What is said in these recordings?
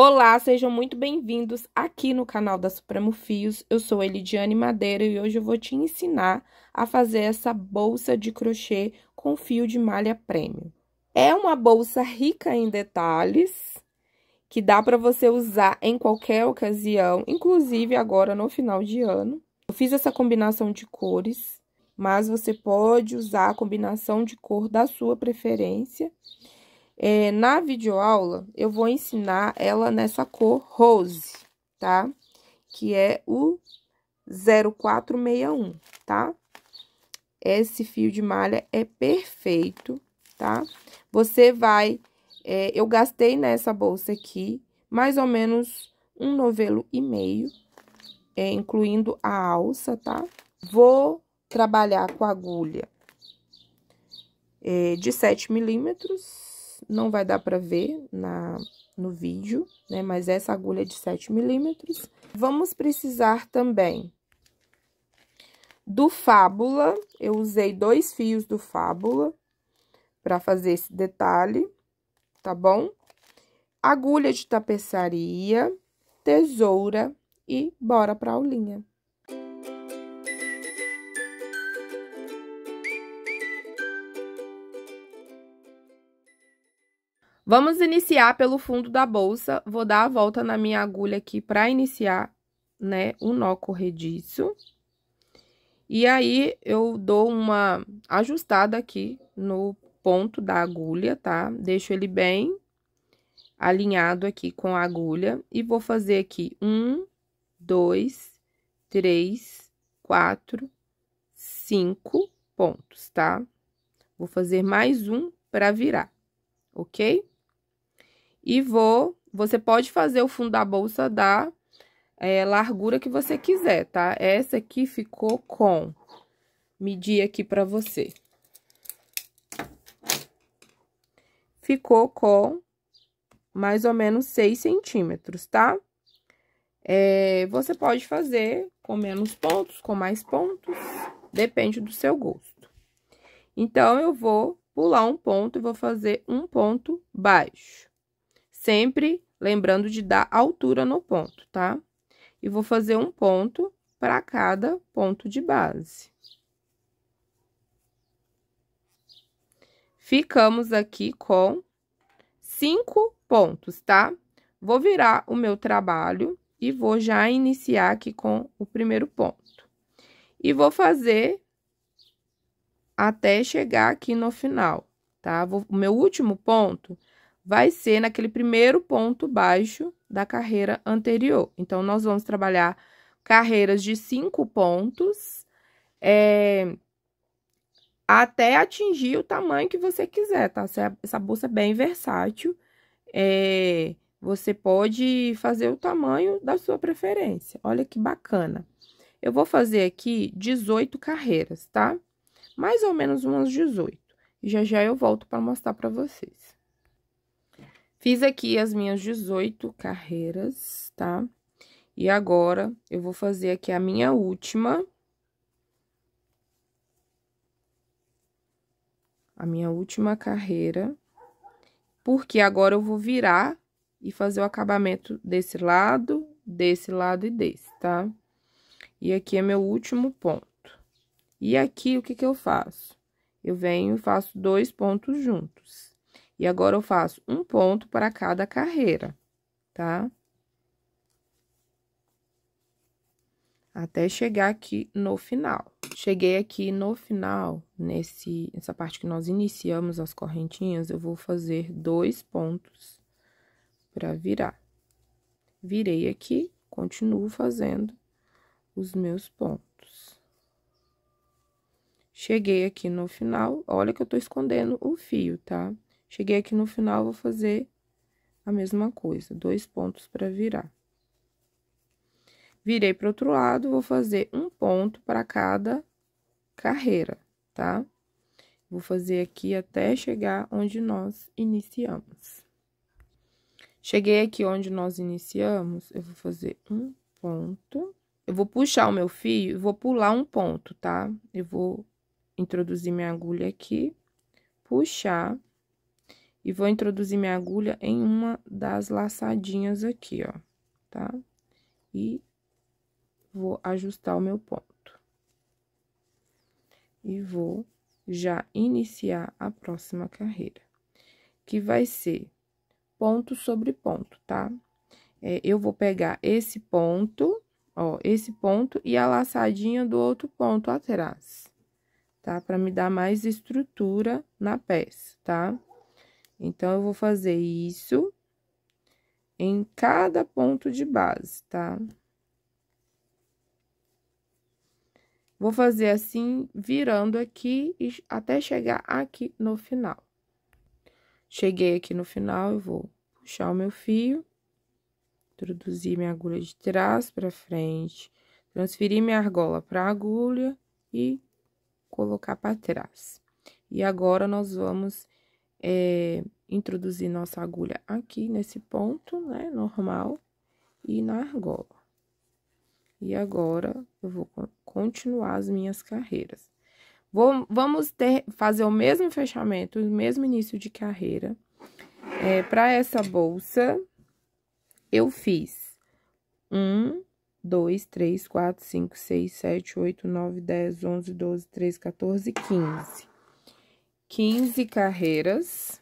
Olá, sejam muito bem-vindos aqui no canal da Supremo Fios. Eu sou Elidiane Madeira e hoje eu vou te ensinar a fazer essa bolsa de crochê com fio de malha premium. É uma bolsa rica em detalhes que dá para você usar em qualquer ocasião, inclusive agora no final de ano. Eu fiz essa combinação de cores, mas você pode usar a combinação de cor da sua preferência. É, na videoaula, eu vou ensinar ela nessa cor rose, tá? Que é o 0461, tá? Esse fio de malha é perfeito, tá? Você vai... É, eu gastei nessa bolsa aqui mais ou menos um novelo e meio, é, incluindo a alça, tá? Vou trabalhar com agulha é, de 7 milímetros não vai dar para ver na, no vídeo, né? Mas essa agulha é de 7 milímetros. Vamos precisar também do fábula, eu usei dois fios do fábula para fazer esse detalhe, tá bom? Agulha de tapeçaria, tesoura e bora para a aulinha. Vamos iniciar pelo fundo da bolsa. Vou dar a volta na minha agulha aqui para iniciar, né, o nó corrediço. E aí, eu dou uma ajustada aqui no ponto da agulha, tá? Deixo ele bem alinhado aqui com a agulha. E vou fazer aqui um, dois, três, quatro, cinco pontos, tá? Vou fazer mais um para virar, ok? E vou, você pode fazer o fundo da bolsa da é, largura que você quiser, tá? Essa aqui ficou com, medir aqui pra você. Ficou com mais ou menos 6 centímetros, tá? É, você pode fazer com menos pontos, com mais pontos, depende do seu gosto. Então, eu vou pular um ponto e vou fazer um ponto baixo sempre lembrando de dar altura no ponto, tá? E vou fazer um ponto para cada ponto de base. Ficamos aqui com cinco pontos, tá? Vou virar o meu trabalho e vou já iniciar aqui com o primeiro ponto. E vou fazer até chegar aqui no final, tá? Vou, o meu último ponto vai ser naquele primeiro ponto baixo da carreira anterior. Então, nós vamos trabalhar carreiras de cinco pontos é, até atingir o tamanho que você quiser, tá? Essa bolsa é bem versátil. É, você pode fazer o tamanho da sua preferência. Olha que bacana. Eu vou fazer aqui 18 carreiras, tá? Mais ou menos umas 18. Já já eu volto para mostrar para vocês. Fiz aqui as minhas 18 carreiras, tá? E agora, eu vou fazer aqui a minha última. A minha última carreira. Porque agora eu vou virar e fazer o acabamento desse lado, desse lado e desse, tá? E aqui é meu último ponto. E aqui, o que que eu faço? Eu venho e faço dois pontos juntos. E agora eu faço um ponto para cada carreira, tá? Até chegar aqui no final. Cheguei aqui no final, nesse, nessa parte que nós iniciamos as correntinhas, eu vou fazer dois pontos para virar. Virei aqui, continuo fazendo os meus pontos. Cheguei aqui no final, olha que eu tô escondendo o fio, tá? Cheguei aqui no final, vou fazer a mesma coisa, dois pontos para virar. Virei para outro lado, vou fazer um ponto para cada carreira, tá? Vou fazer aqui até chegar onde nós iniciamos. Cheguei aqui onde nós iniciamos, eu vou fazer um ponto. Eu vou puxar o meu fio, vou pular um ponto, tá? Eu vou introduzir minha agulha aqui, puxar e vou introduzir minha agulha em uma das laçadinhas aqui, ó, tá? E vou ajustar o meu ponto. E vou já iniciar a próxima carreira, que vai ser ponto sobre ponto, tá? É, eu vou pegar esse ponto, ó, esse ponto e a laçadinha do outro ponto atrás, tá? Para me dar mais estrutura na peça, tá? Então, eu vou fazer isso em cada ponto de base, tá? Vou fazer assim, virando aqui até chegar aqui no final. Cheguei aqui no final, eu vou puxar o meu fio, introduzir minha agulha de trás para frente, transferir minha argola para a agulha e colocar para trás. E agora, nós vamos é, introduzir nossa agulha aqui nesse ponto, né, normal, e na argola. E agora, eu vou continuar as minhas carreiras. Vou, vamos ter, fazer o mesmo fechamento, o mesmo início de carreira. É, para essa bolsa, eu fiz um, dois, três, quatro, cinco, seis, sete, oito, nove, dez, onze, doze, três, quatorze, quinze. 15 carreiras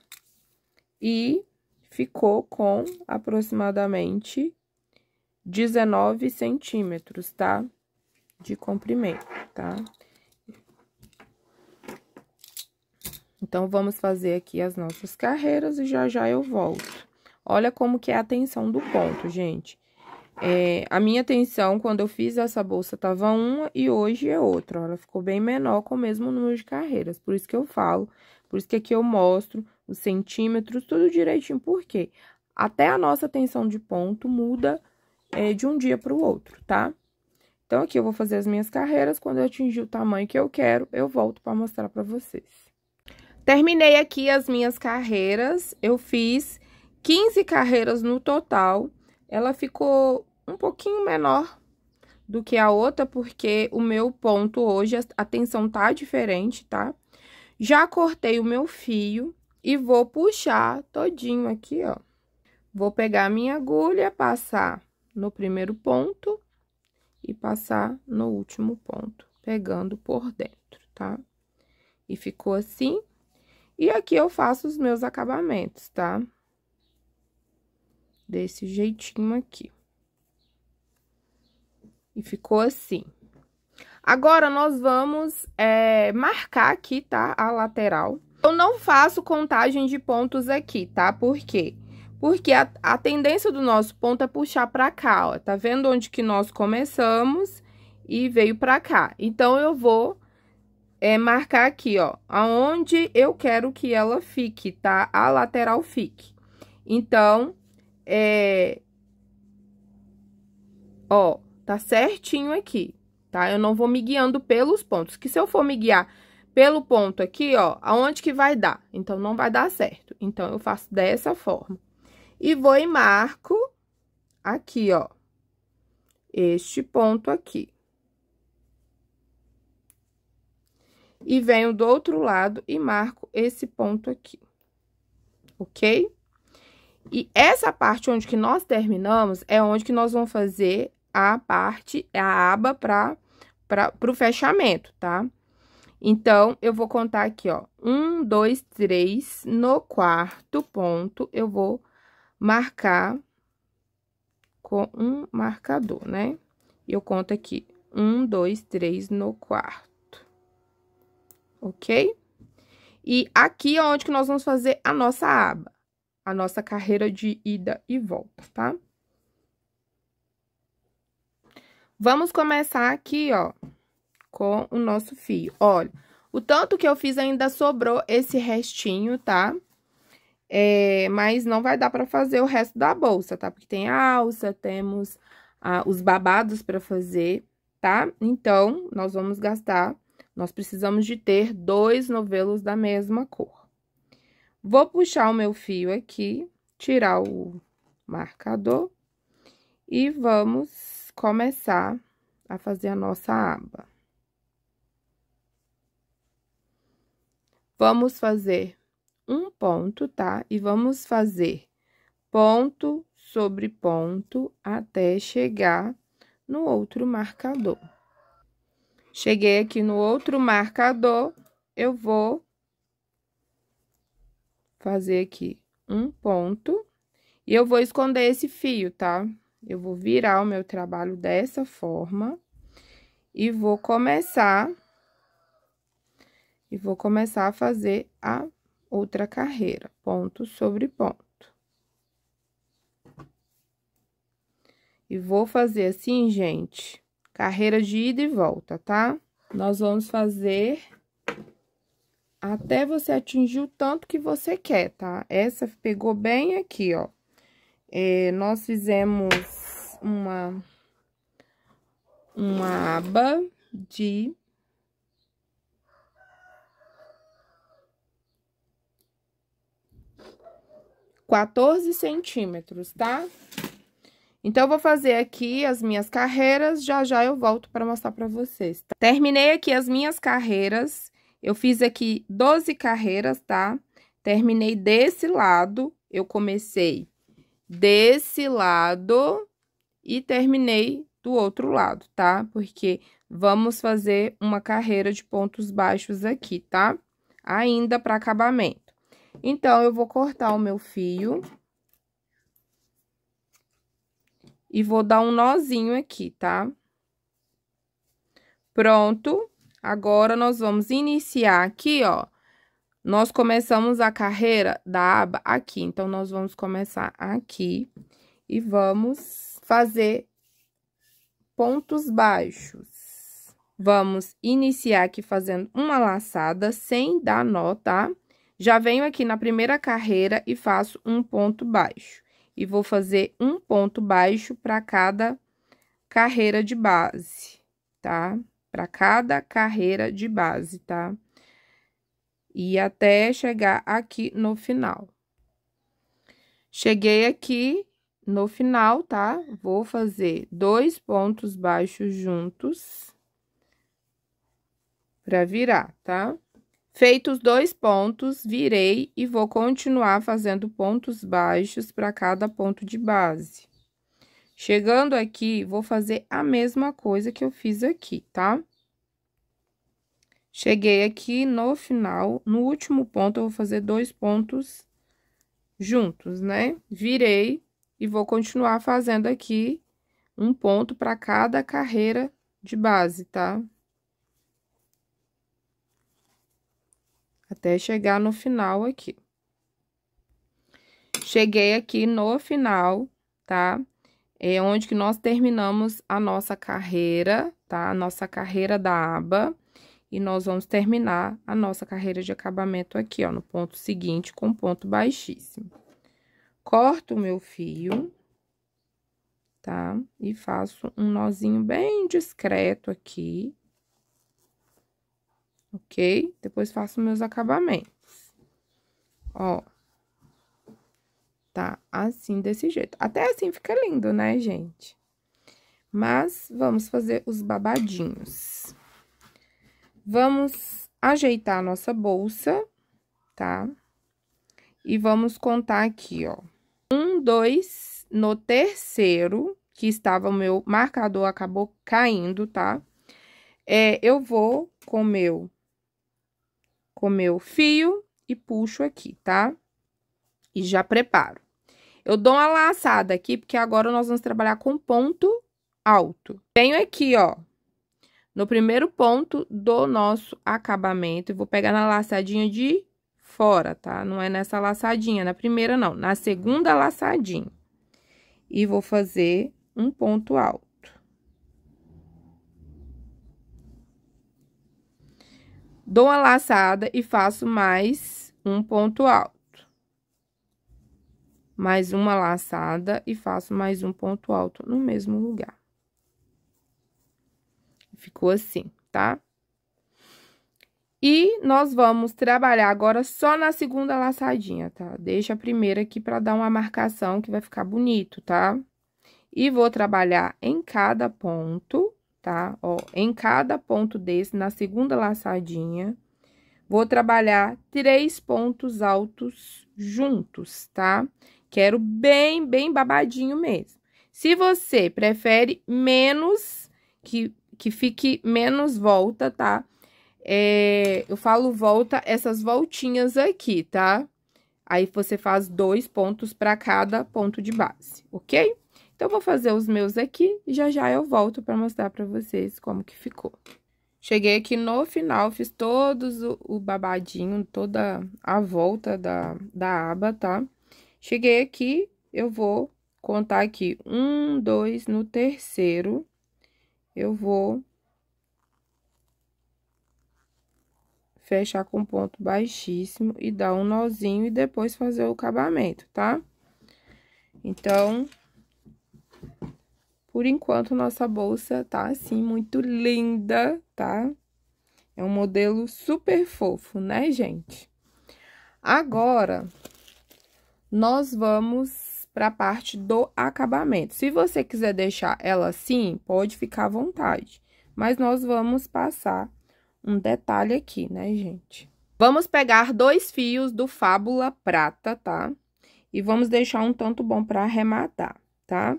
e ficou com aproximadamente 19 centímetros, tá? De comprimento, tá? Então, vamos fazer aqui as nossas carreiras e já já eu volto. Olha como que é a tensão do ponto, gente. É, a minha tensão, quando eu fiz essa bolsa, estava uma e hoje é outra. Ela ficou bem menor com o mesmo número de carreiras. Por isso que eu falo, por isso que aqui eu mostro os centímetros, tudo direitinho. Por quê? Até a nossa tensão de ponto muda é, de um dia para o outro, tá? Então, aqui eu vou fazer as minhas carreiras. Quando eu atingir o tamanho que eu quero, eu volto para mostrar para vocês. Terminei aqui as minhas carreiras. Eu fiz 15 carreiras no total ela ficou um pouquinho menor do que a outra, porque o meu ponto hoje, a tensão tá diferente, tá? Já cortei o meu fio e vou puxar todinho aqui, ó. Vou pegar a minha agulha, passar no primeiro ponto e passar no último ponto, pegando por dentro, tá? E ficou assim. E aqui eu faço os meus acabamentos, tá? desse jeitinho aqui. E ficou assim. Agora, nós vamos é, marcar aqui, tá? A lateral. Eu não faço contagem de pontos aqui, tá? Por quê? Porque a, a tendência do nosso ponto é puxar pra cá, ó. Tá vendo onde que nós começamos e veio pra cá. Então, eu vou é, marcar aqui, ó, aonde eu quero que ela fique, tá? A lateral fique. Então, é... Ó, tá certinho aqui, tá? Eu não vou me guiando pelos pontos, que se eu for me guiar pelo ponto aqui, ó, aonde que vai dar? Então, não vai dar certo. Então, eu faço dessa forma. E vou e marco aqui, ó, este ponto aqui. E venho do outro lado e marco esse ponto aqui, ok? E essa parte onde que nós terminamos é onde que nós vamos fazer a parte, a aba para o fechamento, tá? Então, eu vou contar aqui, ó. Um, dois, três. No quarto ponto, eu vou marcar com um marcador, né? eu conto aqui. Um, dois, três no quarto. Ok? E aqui é onde que nós vamos fazer a nossa aba a nossa carreira de ida e volta, tá? Vamos começar aqui, ó, com o nosso fio. Olha, o tanto que eu fiz ainda sobrou esse restinho, tá? É, mas não vai dar pra fazer o resto da bolsa, tá? Porque tem a alça, temos os babados pra fazer, tá? Então, nós vamos gastar, nós precisamos de ter dois novelos da mesma cor. Vou puxar o meu fio aqui, tirar o marcador e vamos começar a fazer a nossa aba. Vamos fazer um ponto, tá? E vamos fazer ponto sobre ponto até chegar no outro marcador. Cheguei aqui no outro marcador, eu vou fazer aqui um hum? ponto e eu vou esconder esse fio, tá? Eu vou virar o meu trabalho dessa forma e vou começar e vou começar a fazer a outra carreira, ponto sobre ponto. E vou fazer assim, gente, carreira de ida e volta, tá? Nós vamos fazer até você atingir o tanto que você quer, tá? Essa pegou bem aqui, ó. É, nós fizemos uma, uma aba de... Quatorze centímetros, tá? Então, eu vou fazer aqui as minhas carreiras, já já eu volto para mostrar para vocês. Tá? Terminei aqui as minhas carreiras, eu fiz aqui 12 carreiras, tá? Terminei desse lado, eu comecei desse lado e terminei do outro lado, tá? Porque vamos fazer uma carreira de pontos baixos aqui, tá? Ainda para acabamento. Então, eu vou cortar o meu fio. E vou dar um nozinho aqui, tá? Pronto. Agora, nós vamos iniciar aqui, ó. Nós começamos a carreira da aba aqui, então, nós vamos começar aqui e vamos fazer pontos baixos. Vamos iniciar aqui fazendo uma laçada sem dar nó, tá? Já venho aqui na primeira carreira e faço um ponto baixo. E vou fazer um ponto baixo para cada carreira de base, tá? para cada carreira de base, tá? E até chegar aqui no final. Cheguei aqui no final, tá? Vou fazer dois pontos baixos juntos para virar, tá? Feitos dois pontos, virei e vou continuar fazendo pontos baixos para cada ponto de base. Chegando aqui, vou fazer a mesma coisa que eu fiz aqui, tá? Cheguei aqui no final, no último ponto, eu vou fazer dois pontos juntos, né? Virei e vou continuar fazendo aqui um ponto para cada carreira de base, tá? Até chegar no final aqui. Cheguei aqui no final, tá? é onde que nós terminamos a nossa carreira, tá? A nossa carreira da aba. E nós vamos terminar a nossa carreira de acabamento aqui, ó, no ponto seguinte com ponto baixíssimo. Corto o meu fio, tá? E faço um nozinho bem discreto aqui. Ok? Depois faço meus acabamentos. Ó tá? Assim, desse jeito. Até assim fica lindo, né, gente? Mas, vamos fazer os babadinhos. Vamos ajeitar a nossa bolsa, tá? E vamos contar aqui, ó. Um, dois, no terceiro, que estava o meu marcador, acabou caindo, tá? É, eu vou com meu, com meu fio e puxo aqui, tá? E já preparo. Eu dou uma laçada aqui, porque agora nós vamos trabalhar com ponto alto. Venho aqui, ó, no primeiro ponto do nosso acabamento. E vou pegar na laçadinha de fora, tá? Não é nessa laçadinha, na primeira não, na segunda laçadinha. E vou fazer um ponto alto. Dou uma laçada e faço mais um ponto alto mais uma laçada e faço mais um ponto alto no mesmo lugar. Ficou assim, tá? E nós vamos trabalhar agora só na segunda laçadinha, tá? Deixa a primeira aqui para dar uma marcação que vai ficar bonito, tá? E vou trabalhar em cada ponto, tá? Ó, em cada ponto desse, na segunda laçadinha, vou trabalhar três pontos altos juntos, tá? Tá? Quero bem, bem babadinho mesmo. Se você prefere menos, que, que fique menos volta, tá? É, eu falo volta, essas voltinhas aqui, tá? Aí você faz dois pontos para cada ponto de base, ok? Então, vou fazer os meus aqui e já já eu volto para mostrar para vocês como que ficou. Cheguei aqui no final, fiz todos o, o babadinho, toda a volta da, da aba, tá? Cheguei aqui, eu vou contar aqui um, dois, no terceiro, eu vou fechar com ponto baixíssimo e dar um nozinho e depois fazer o acabamento, tá? Então, por enquanto, nossa bolsa tá assim, muito linda, tá? É um modelo super fofo, né, gente? Agora, nós vamos para a parte do acabamento. Se você quiser deixar ela assim, pode ficar à vontade. Mas nós vamos passar um detalhe aqui, né, gente? Vamos pegar dois fios do fábula prata, tá? E vamos deixar um tanto bom para arrematar, tá?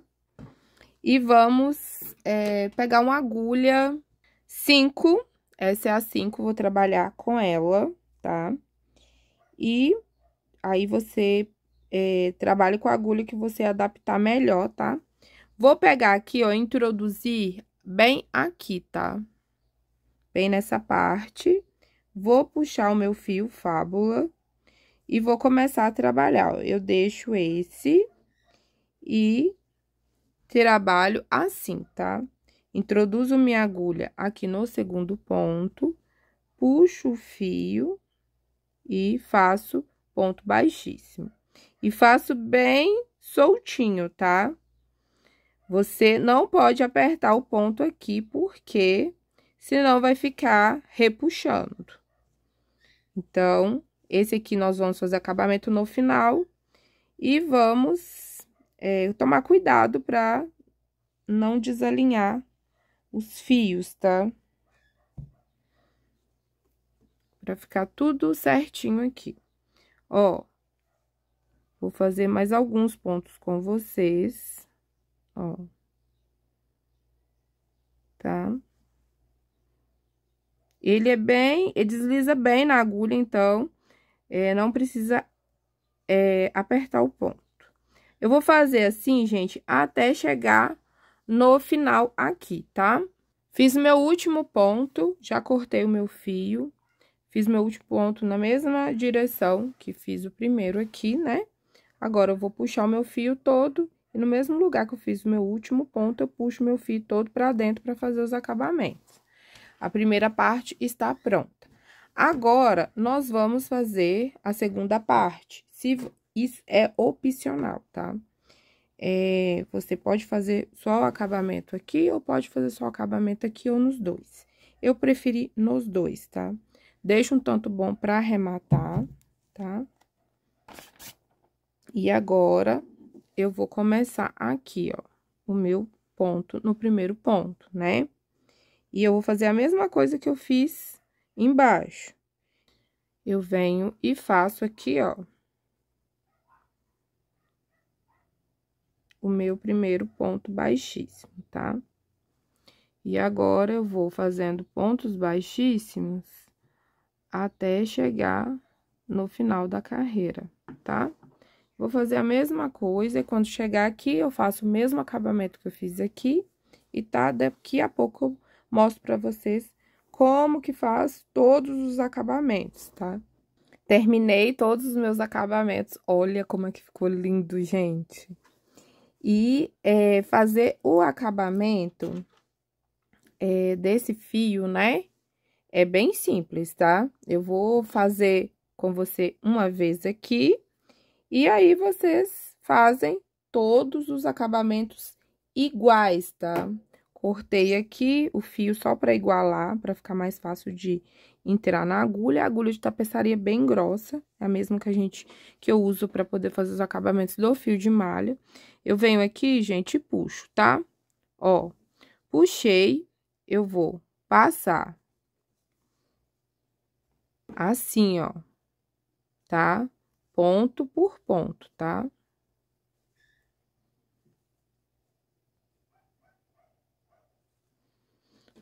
E vamos é, pegar uma agulha 5, essa é a 5, vou trabalhar com ela, tá? E aí você é, trabalhe com a agulha que você adaptar melhor, tá? Vou pegar aqui, ó, introduzir bem aqui, tá? Bem nessa parte. Vou puxar o meu fio fábula e vou começar a trabalhar, ó. Eu deixo esse e trabalho assim, tá? Introduzo minha agulha aqui no segundo ponto, puxo o fio e faço ponto baixíssimo. E faço bem soltinho, tá? Você não pode apertar o ponto aqui, porque senão vai ficar repuxando. Então, esse aqui nós vamos fazer acabamento no final. E vamos é, tomar cuidado para não desalinhar os fios, tá? Pra ficar tudo certinho aqui. Ó, Vou fazer mais alguns pontos com vocês, ó. Tá? Ele é bem, ele desliza bem na agulha, então, é, não precisa é, apertar o ponto. Eu vou fazer assim, gente, até chegar no final aqui, tá? Fiz meu último ponto, já cortei o meu fio, fiz meu último ponto na mesma direção que fiz o primeiro aqui, né? Agora, eu vou puxar o meu fio todo e no mesmo lugar que eu fiz o meu último ponto, eu puxo meu fio todo pra dentro pra fazer os acabamentos. A primeira parte está pronta. Agora, nós vamos fazer a segunda parte. Se, isso é opcional, tá? É, você pode fazer só o acabamento aqui ou pode fazer só o acabamento aqui ou nos dois. Eu preferi nos dois, tá? Deixa um tanto bom pra arrematar, tá? E agora, eu vou começar aqui, ó, o meu ponto no primeiro ponto, né? E eu vou fazer a mesma coisa que eu fiz embaixo. Eu venho e faço aqui, ó. O meu primeiro ponto baixíssimo, tá? E agora, eu vou fazendo pontos baixíssimos até chegar no final da carreira, tá? Tá? Vou fazer a mesma coisa e quando chegar aqui, eu faço o mesmo acabamento que eu fiz aqui. E tá, daqui a pouco eu mostro pra vocês como que faz todos os acabamentos, tá? Terminei todos os meus acabamentos. Olha como é que ficou lindo, gente. E é, fazer o acabamento é, desse fio, né? É bem simples, tá? Eu vou fazer com você uma vez aqui e aí, vocês fazem todos os acabamentos iguais, tá? Cortei aqui o fio só para igualar, para ficar mais fácil de entrar na agulha. A agulha de tapeçaria é bem grossa, é a mesma que a gente que eu uso para poder fazer os acabamentos do fio de malha. Eu venho aqui, gente, e puxo, tá? Ó, puxei, eu vou passar assim, ó, tá? ponto por ponto, tá?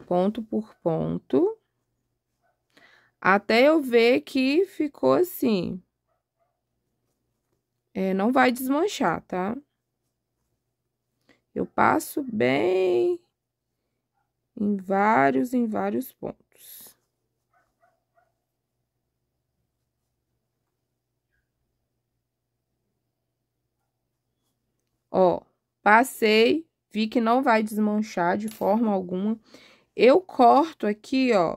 Ponto por ponto. Até eu ver que ficou assim. É, não vai desmanchar, tá? Eu passo bem em vários, em vários pontos. Ó, passei, vi que não vai desmanchar de forma alguma. Eu corto aqui, ó,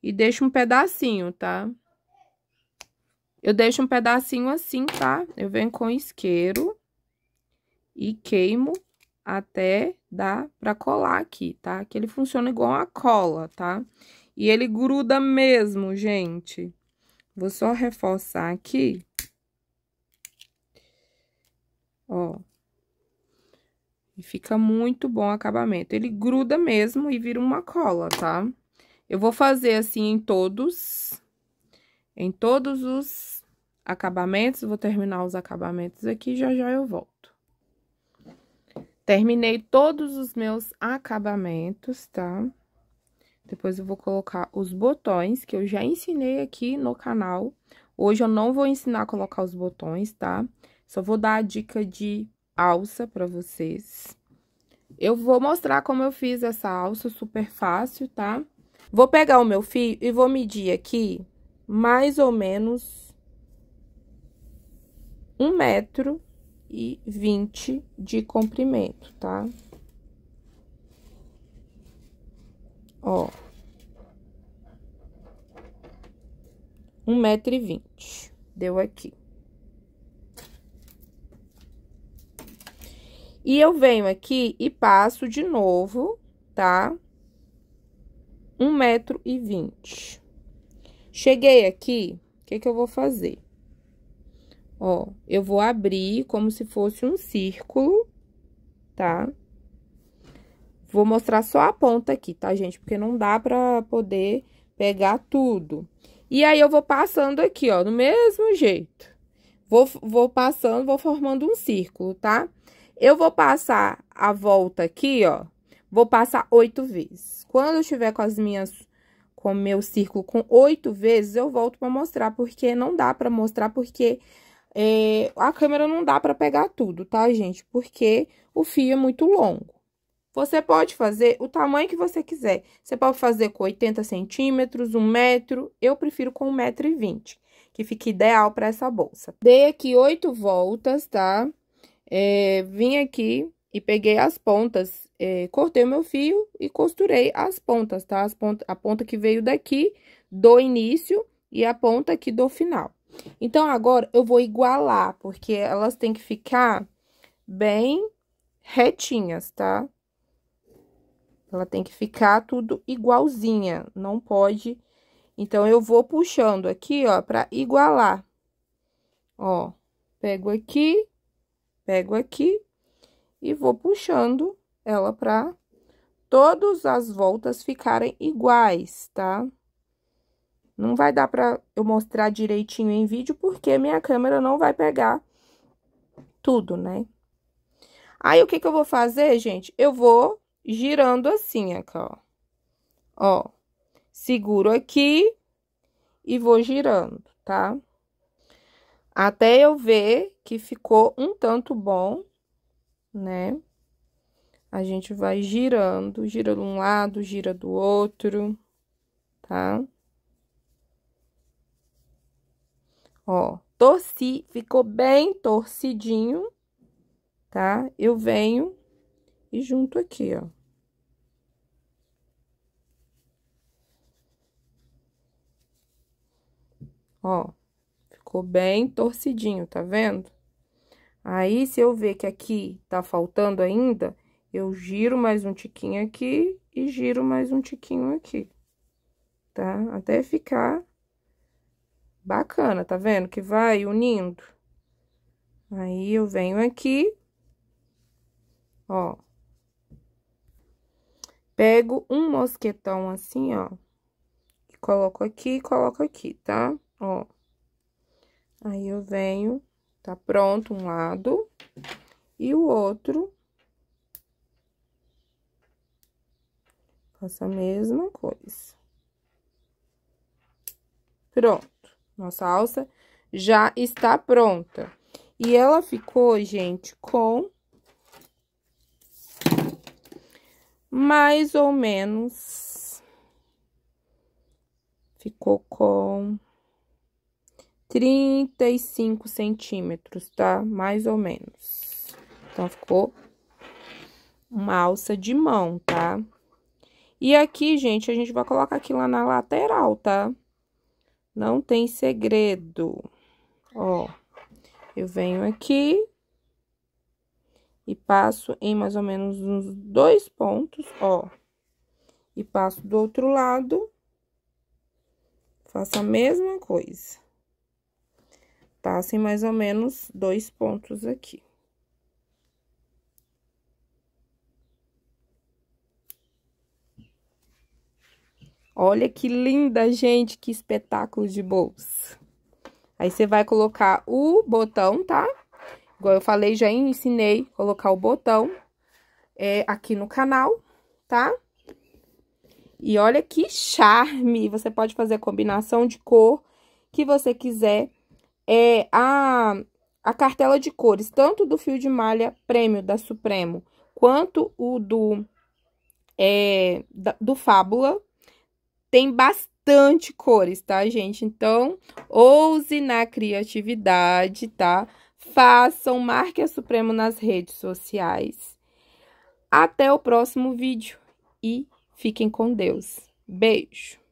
e deixo um pedacinho, tá? Eu deixo um pedacinho assim, tá? Eu venho com isqueiro e queimo até dar pra colar aqui, tá? Que ele funciona igual a cola, tá? E ele gruda mesmo, gente. Vou só reforçar aqui. Ó. E fica muito bom o acabamento. Ele gruda mesmo e vira uma cola, tá? Eu vou fazer assim em todos, em todos os acabamentos. Vou terminar os acabamentos aqui, já já eu volto. Terminei todos os meus acabamentos, tá? Depois eu vou colocar os botões que eu já ensinei aqui no canal. Hoje eu não vou ensinar a colocar os botões, tá? Só vou dar a dica de alça para vocês. Eu vou mostrar como eu fiz essa alça super fácil, tá? Vou pegar o meu fio e vou medir aqui mais ou menos um metro e vinte de comprimento, tá? Ó. Um metro e vinte. Deu aqui. E eu venho aqui e passo de novo, tá? Um metro e vinte. Cheguei aqui, o que que eu vou fazer? Ó, eu vou abrir como se fosse um círculo, tá? Vou mostrar só a ponta aqui, tá, gente? Porque não dá pra poder pegar tudo. E aí, eu vou passando aqui, ó, do mesmo jeito. Vou, vou passando, vou formando um círculo, tá? Tá? Eu vou passar a volta aqui, ó, vou passar oito vezes. Quando eu estiver com as minhas, com meu círculo com oito vezes, eu volto para mostrar, porque não dá para mostrar, porque é, a câmera não dá para pegar tudo, tá, gente? Porque o fio é muito longo. Você pode fazer o tamanho que você quiser. Você pode fazer com 80 centímetros, um metro. Eu prefiro com 1,20m, que fica ideal para essa bolsa. Dei aqui oito voltas, tá? É, vim aqui e peguei as pontas, é, cortei o meu fio e costurei as pontas, tá? As a ponta que veio daqui do início e a ponta aqui do final. Então, agora, eu vou igualar, porque elas têm que ficar bem retinhas, tá? Ela tem que ficar tudo igualzinha, não pode... Então, eu vou puxando aqui, ó, pra igualar. Ó, pego aqui Pego aqui e vou puxando ela para todas as voltas ficarem iguais, tá? Não vai dar para eu mostrar direitinho em vídeo, porque minha câmera não vai pegar tudo, né? Aí, o que que eu vou fazer, gente? Eu vou girando assim, aqui, ó. Ó, seguro aqui e vou girando, tá? Até eu ver que ficou um tanto bom, né? A gente vai girando, gira de um lado, gira do outro, tá? Ó, torci, ficou bem torcidinho, tá? Eu venho e junto aqui, ó. Ó, ficou bem torcidinho, tá vendo? Aí, se eu ver que aqui tá faltando ainda, eu giro mais um tiquinho aqui e giro mais um tiquinho aqui, tá? Até ficar bacana, tá vendo? Que vai unindo. Aí, eu venho aqui, ó. Pego um mosquetão assim, ó. Coloco aqui e coloco aqui, tá? Ó. Aí, eu venho Tá pronto um lado e o outro. Faço a mesma coisa. Pronto. Nossa alça já está pronta. E ela ficou, gente, com mais ou menos ficou com 35 centímetros, tá? Mais ou menos. Então, ficou uma alça de mão, tá? E aqui, gente, a gente vai colocar aqui lá na lateral, tá? Não tem segredo. Ó, eu venho aqui e passo em mais ou menos uns dois pontos, ó. E passo do outro lado, faço a mesma coisa. Passem mais ou menos dois pontos aqui. Olha que linda, gente, que espetáculo de bolsa. Aí, você vai colocar o botão, tá? Igual eu falei, já ensinei colocar o botão é, aqui no canal, tá? E olha que charme! Você pode fazer a combinação de cor que você quiser é, a, a cartela de cores, tanto do fio de malha prêmio da Supremo, quanto o do, é, da, do Fábula, tem bastante cores, tá, gente? Então, ouse na criatividade, tá? Façam, marque a Supremo nas redes sociais. Até o próximo vídeo e fiquem com Deus. Beijo!